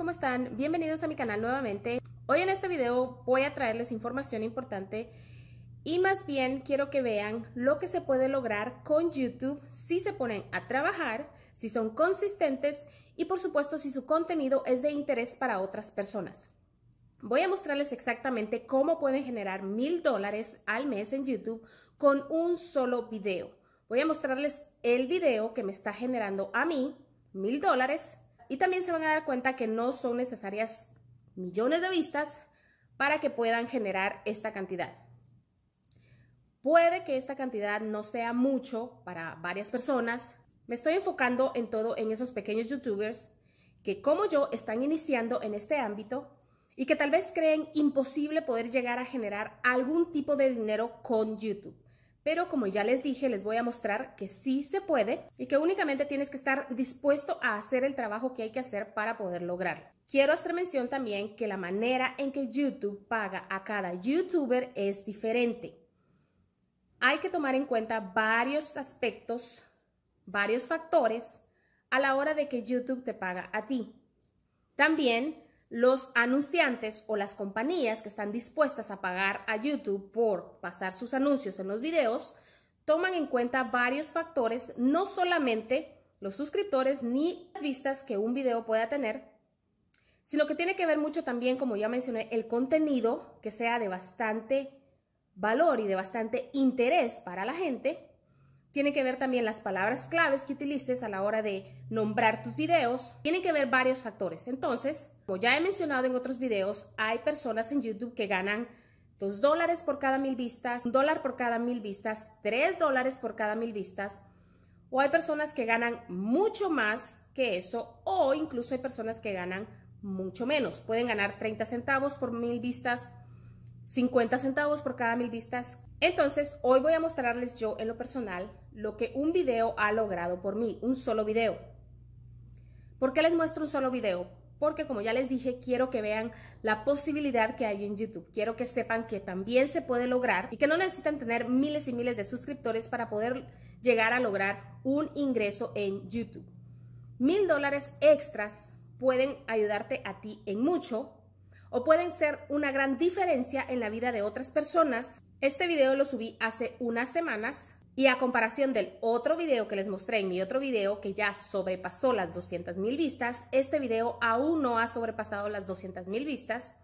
¿cómo están? Bienvenidos a mi canal nuevamente. Hoy en este video voy a traerles información importante y más bien quiero que vean lo que se puede lograr con YouTube si se ponen a trabajar, si son consistentes y por supuesto si su contenido es de interés para otras personas. Voy a mostrarles exactamente cómo pueden generar mil dólares al mes en YouTube con un solo video. Voy a mostrarles el video que me está generando a mí mil dólares y también se van a dar cuenta que no son necesarias millones de vistas para que puedan generar esta cantidad. Puede que esta cantidad no sea mucho para varias personas. Me estoy enfocando en todo en esos pequeños youtubers que como yo están iniciando en este ámbito y que tal vez creen imposible poder llegar a generar algún tipo de dinero con YouTube pero como ya les dije, les voy a mostrar que sí se puede y que únicamente tienes que estar dispuesto a hacer el trabajo que hay que hacer para poder lograrlo. Quiero hacer mención también que la manera en que YouTube paga a cada youtuber es diferente. Hay que tomar en cuenta varios aspectos, varios factores a la hora de que YouTube te paga a ti. También los anunciantes o las compañías que están dispuestas a pagar a YouTube por pasar sus anuncios en los videos toman en cuenta varios factores, no solamente los suscriptores ni las vistas que un video pueda tener, sino que tiene que ver mucho también, como ya mencioné, el contenido que sea de bastante valor y de bastante interés para la gente tiene que ver también las palabras claves que utilices a la hora de nombrar tus videos. tiene que ver varios factores. Entonces, como ya he mencionado en otros videos, hay personas en YouTube que ganan 2 dólares por cada mil vistas, 1 dólar por cada mil vistas, 3 dólares por cada mil vistas. O hay personas que ganan mucho más que eso, o incluso hay personas que ganan mucho menos. Pueden ganar 30 centavos por mil vistas, 50 centavos por cada mil vistas, entonces, hoy voy a mostrarles yo en lo personal lo que un video ha logrado por mí, un solo video. ¿Por qué les muestro un solo video? Porque como ya les dije, quiero que vean la posibilidad que hay en YouTube. Quiero que sepan que también se puede lograr y que no necesitan tener miles y miles de suscriptores para poder llegar a lograr un ingreso en YouTube. Mil dólares extras pueden ayudarte a ti en mucho o pueden ser una gran diferencia en la vida de otras personas este video lo subí hace unas semanas y a comparación del otro video que les mostré en mi otro video que ya sobrepasó las 200.000 mil vistas, este video aún no ha sobrepasado las 200.000 mil vistas,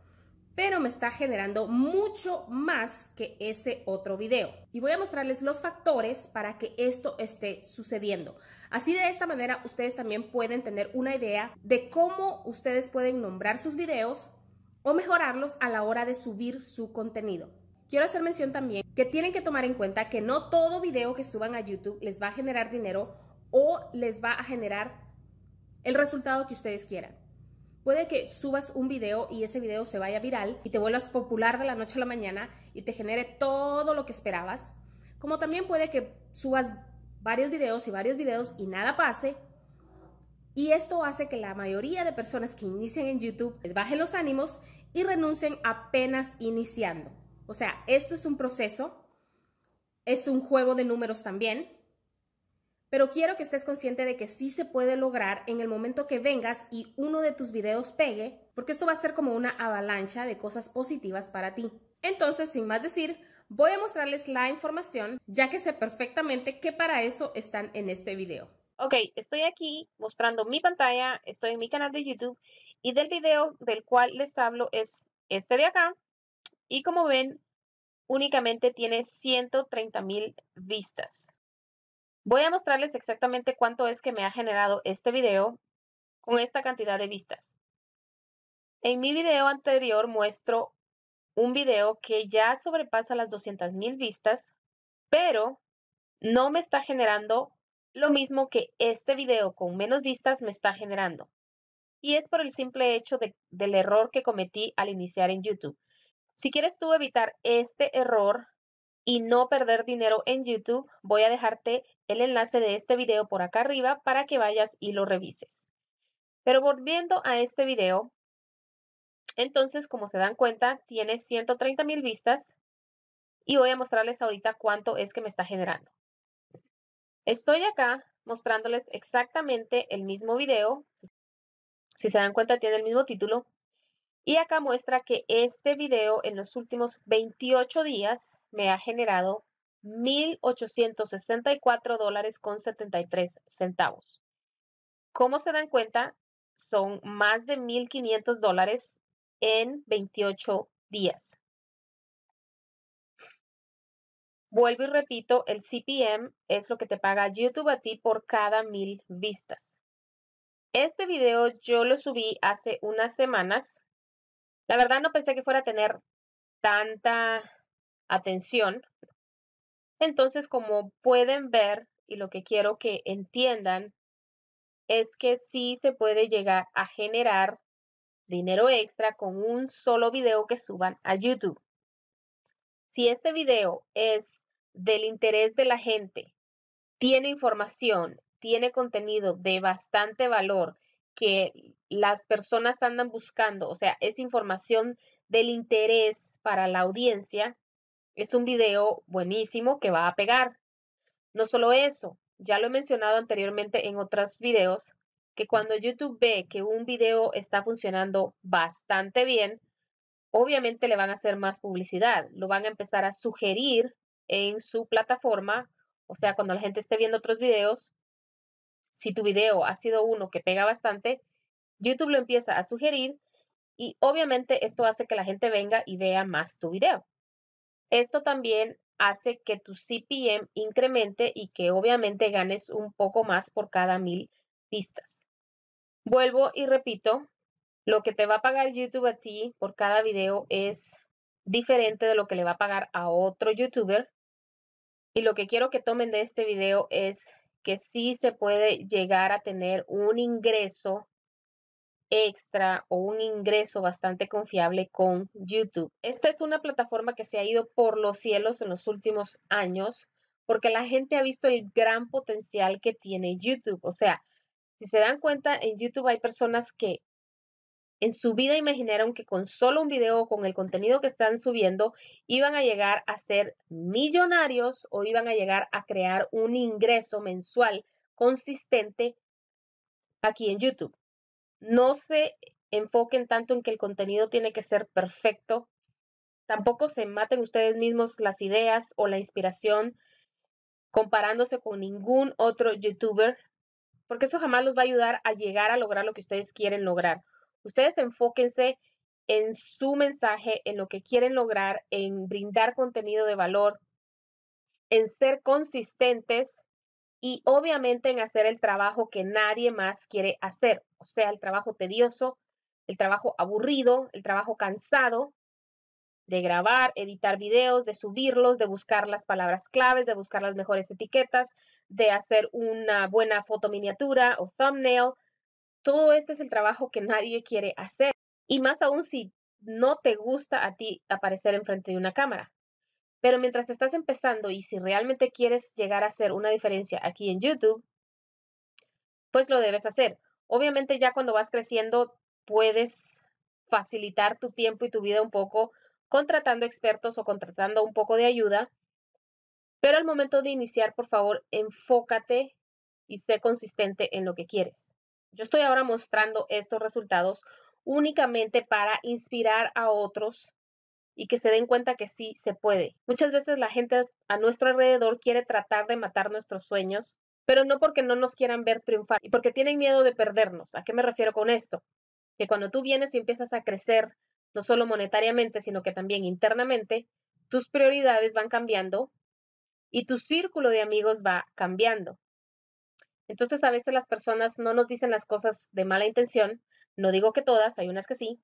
pero me está generando mucho más que ese otro video. Y voy a mostrarles los factores para que esto esté sucediendo. Así de esta manera ustedes también pueden tener una idea de cómo ustedes pueden nombrar sus videos o mejorarlos a la hora de subir su contenido. Quiero hacer mención también que tienen que tomar en cuenta que no todo video que suban a YouTube les va a generar dinero o les va a generar el resultado que ustedes quieran. Puede que subas un video y ese video se vaya viral y te vuelvas popular de la noche a la mañana y te genere todo lo que esperabas. Como también puede que subas varios videos y varios videos y nada pase. Y esto hace que la mayoría de personas que inician en YouTube les bajen los ánimos y renuncien apenas iniciando. O sea, esto es un proceso, es un juego de números también, pero quiero que estés consciente de que sí se puede lograr en el momento que vengas y uno de tus videos pegue, porque esto va a ser como una avalancha de cosas positivas para ti. Entonces, sin más decir, voy a mostrarles la información, ya que sé perfectamente que para eso están en este video. Ok, estoy aquí mostrando mi pantalla, estoy en mi canal de YouTube y del video del cual les hablo es este de acá, y como ven, únicamente tiene 130 mil vistas. Voy a mostrarles exactamente cuánto es que me ha generado este video con esta cantidad de vistas. En mi video anterior muestro un video que ya sobrepasa las 200 mil vistas, pero no me está generando lo mismo que este video con menos vistas me está generando. Y es por el simple hecho del error que cometí al iniciar en YouTube. Si quieres tú evitar este error y no perder dinero en YouTube, voy a dejarte el enlace de este video por acá arriba para que vayas y lo revises. Pero volviendo a este video, entonces como se dan cuenta, tiene 130 mil vistas y voy a mostrarles ahorita cuánto es que me está generando. Estoy acá mostrándoles exactamente el mismo video. Si se dan cuenta, tiene el mismo título. Y acá muestra que este video en los últimos 28 días me ha generado $1,864.73. dólares con centavos. Como se dan cuenta, son más de 1.500 dólares en 28 días. Vuelvo y repito, el CPM es lo que te paga YouTube a ti por cada mil vistas. Este video yo lo subí hace unas semanas la verdad no pensé que fuera a tener tanta atención. Entonces, como pueden ver, y lo que quiero que entiendan, es que sí se puede llegar a generar dinero extra con un solo video que suban a YouTube. Si este video es del interés de la gente, tiene información, tiene contenido de bastante valor que las personas andan buscando, o sea, es información del interés para la audiencia, es un video buenísimo que va a pegar. No solo eso, ya lo he mencionado anteriormente en otros videos, que cuando YouTube ve que un video está funcionando bastante bien, obviamente le van a hacer más publicidad, lo van a empezar a sugerir en su plataforma, o sea, cuando la gente esté viendo otros videos, si tu video ha sido uno que pega bastante, YouTube lo empieza a sugerir y obviamente esto hace que la gente venga y vea más tu video. Esto también hace que tu CPM incremente y que obviamente ganes un poco más por cada mil vistas. Vuelvo y repito, lo que te va a pagar YouTube a ti por cada video es diferente de lo que le va a pagar a otro youtuber. Y lo que quiero que tomen de este video es que sí se puede llegar a tener un ingreso extra o un ingreso bastante confiable con YouTube. Esta es una plataforma que se ha ido por los cielos en los últimos años porque la gente ha visto el gran potencial que tiene YouTube. O sea, si se dan cuenta, en YouTube hay personas que en su vida imaginaron que con solo un video, con el contenido que están subiendo, iban a llegar a ser millonarios o iban a llegar a crear un ingreso mensual consistente aquí en YouTube. No se enfoquen tanto en que el contenido tiene que ser perfecto. Tampoco se maten ustedes mismos las ideas o la inspiración comparándose con ningún otro youtuber, porque eso jamás los va a ayudar a llegar a lograr lo que ustedes quieren lograr. Ustedes enfóquense en su mensaje, en lo que quieren lograr, en brindar contenido de valor, en ser consistentes y obviamente en hacer el trabajo que nadie más quiere hacer, o sea, el trabajo tedioso, el trabajo aburrido, el trabajo cansado de grabar, editar videos, de subirlos, de buscar las palabras claves, de buscar las mejores etiquetas, de hacer una buena foto miniatura o thumbnail, todo este es el trabajo que nadie quiere hacer. Y más aún si no te gusta a ti aparecer enfrente de una cámara. Pero mientras estás empezando y si realmente quieres llegar a hacer una diferencia aquí en YouTube, pues lo debes hacer. Obviamente ya cuando vas creciendo puedes facilitar tu tiempo y tu vida un poco contratando expertos o contratando un poco de ayuda. Pero al momento de iniciar, por favor, enfócate y sé consistente en lo que quieres. Yo estoy ahora mostrando estos resultados únicamente para inspirar a otros y que se den cuenta que sí se puede. Muchas veces la gente a nuestro alrededor quiere tratar de matar nuestros sueños, pero no porque no nos quieran ver triunfar y porque tienen miedo de perdernos. ¿A qué me refiero con esto? Que cuando tú vienes y empiezas a crecer, no solo monetariamente, sino que también internamente, tus prioridades van cambiando y tu círculo de amigos va cambiando. Entonces a veces las personas no nos dicen las cosas de mala intención, no digo que todas, hay unas que sí,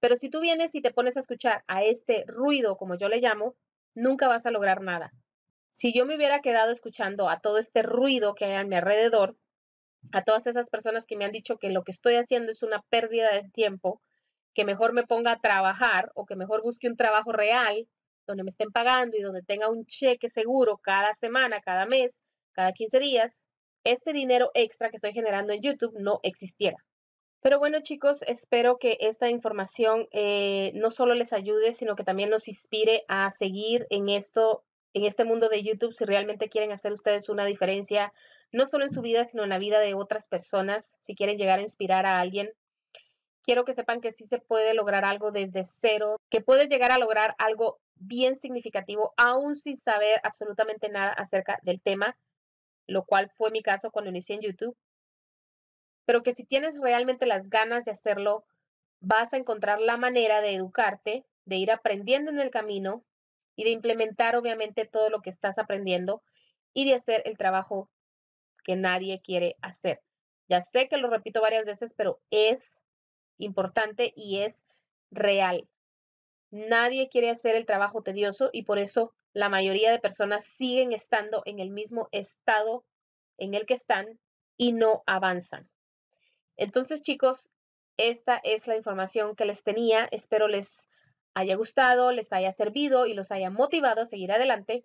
pero si tú vienes y te pones a escuchar a este ruido, como yo le llamo, nunca vas a lograr nada. Si yo me hubiera quedado escuchando a todo este ruido que hay a mi alrededor, a todas esas personas que me han dicho que lo que estoy haciendo es una pérdida de tiempo, que mejor me ponga a trabajar o que mejor busque un trabajo real donde me estén pagando y donde tenga un cheque seguro cada semana, cada mes, cada 15 días, este dinero extra que estoy generando en YouTube no existiera. Pero bueno chicos, espero que esta información eh, no solo les ayude, sino que también nos inspire a seguir en esto, en este mundo de YouTube, si realmente quieren hacer ustedes una diferencia, no solo en su vida, sino en la vida de otras personas, si quieren llegar a inspirar a alguien. Quiero que sepan que sí se puede lograr algo desde cero, que puedes llegar a lograr algo bien significativo, aún sin saber absolutamente nada acerca del tema lo cual fue mi caso cuando inicié en YouTube, pero que si tienes realmente las ganas de hacerlo, vas a encontrar la manera de educarte, de ir aprendiendo en el camino y de implementar obviamente todo lo que estás aprendiendo y de hacer el trabajo que nadie quiere hacer. Ya sé que lo repito varias veces, pero es importante y es real. Nadie quiere hacer el trabajo tedioso y por eso la mayoría de personas siguen estando en el mismo estado en el que están y no avanzan. Entonces, chicos, esta es la información que les tenía. Espero les haya gustado, les haya servido y los haya motivado a seguir adelante.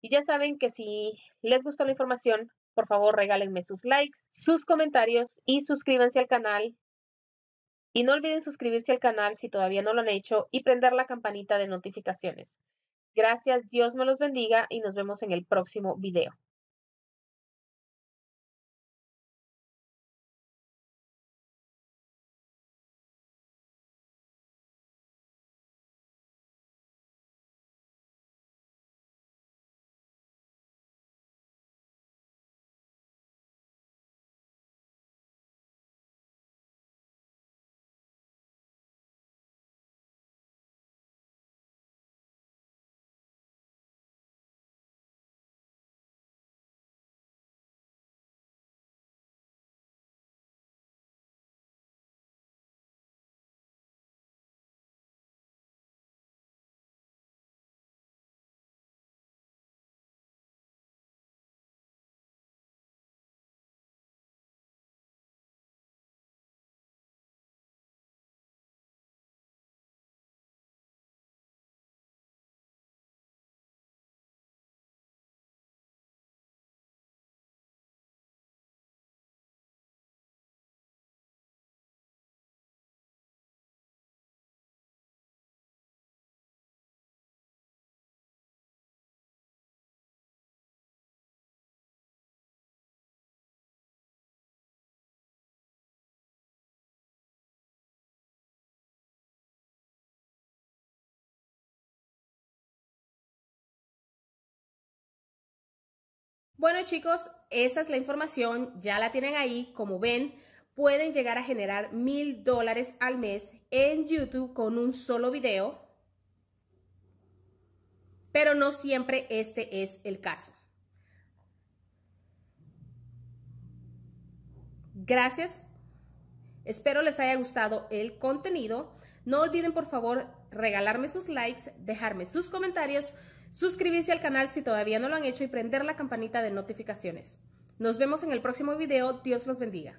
Y ya saben que si les gustó la información, por favor regálenme sus likes, sus comentarios y suscríbanse al canal y no olviden suscribirse al canal si todavía no lo han hecho y prender la campanita de notificaciones. Gracias, Dios me los bendiga y nos vemos en el próximo video. Bueno chicos, esa es la información, ya la tienen ahí, como ven, pueden llegar a generar mil dólares al mes en YouTube con un solo video, pero no siempre este es el caso. Gracias. Espero les haya gustado el contenido. No olviden por favor regalarme sus likes, dejarme sus comentarios, suscribirse al canal si todavía no lo han hecho y prender la campanita de notificaciones. Nos vemos en el próximo video. Dios los bendiga.